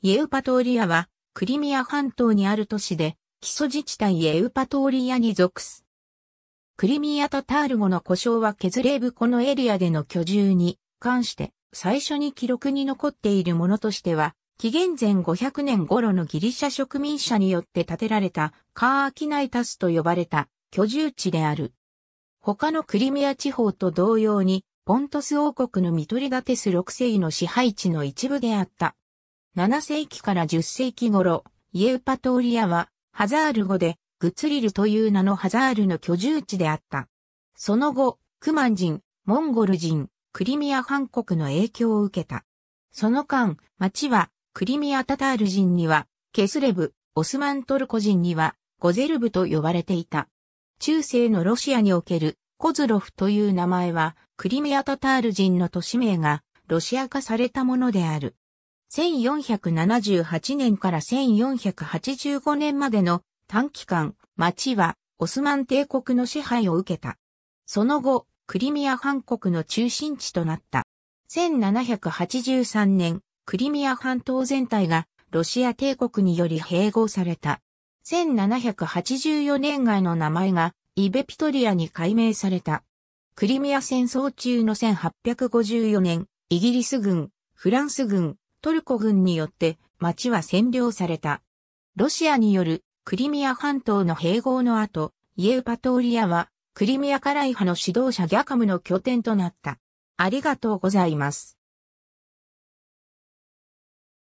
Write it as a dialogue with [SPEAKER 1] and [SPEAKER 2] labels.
[SPEAKER 1] イエウパトーリアは、クリミア半島にある都市で、基礎自治体
[SPEAKER 2] イエウパトーリアに属す。クリミアタタール語の故障はケズレーブこのエリアでの居住に関して最初に記録に残っているものとしては、紀元前500年頃のギリシャ植民者によって建てられたカーアキナイタスと呼ばれた居住地である。他のクリミア地方と同様に、ポントス王国のミトリダテス6世の支配地の一部であった。7世紀から10世紀頃、イエウパトーリアは、ハザール語で、グツリルという名のハザールの居住地であった。その後、クマン人、モンゴル人、クリミア半国の影響を受けた。その間、町は、クリミアタタール人には、ケスレブ、オスマントルコ人には、ゴゼルブと呼ばれていた。中世のロシアにおける、コズロフという名前は、クリミアタタール人の都市名が、ロシア化されたものである。1478年から1485年までの短期間、町はオスマン帝国の支配を受けた。その後、クリミア半国の中心地となった。1783年、クリミア半島全体がロシア帝国により併合された。1784年外の名前がイベピトリアに改名された。クリミア戦争中の1854年、イギリス軍、フランス軍、トルコ軍によって町は占領された。ロシアによるクリミア半島の併合の後、イエウパトーリアはクリミアからイ派の指導者ギャカムの拠点
[SPEAKER 1] となった。ありがとうございます。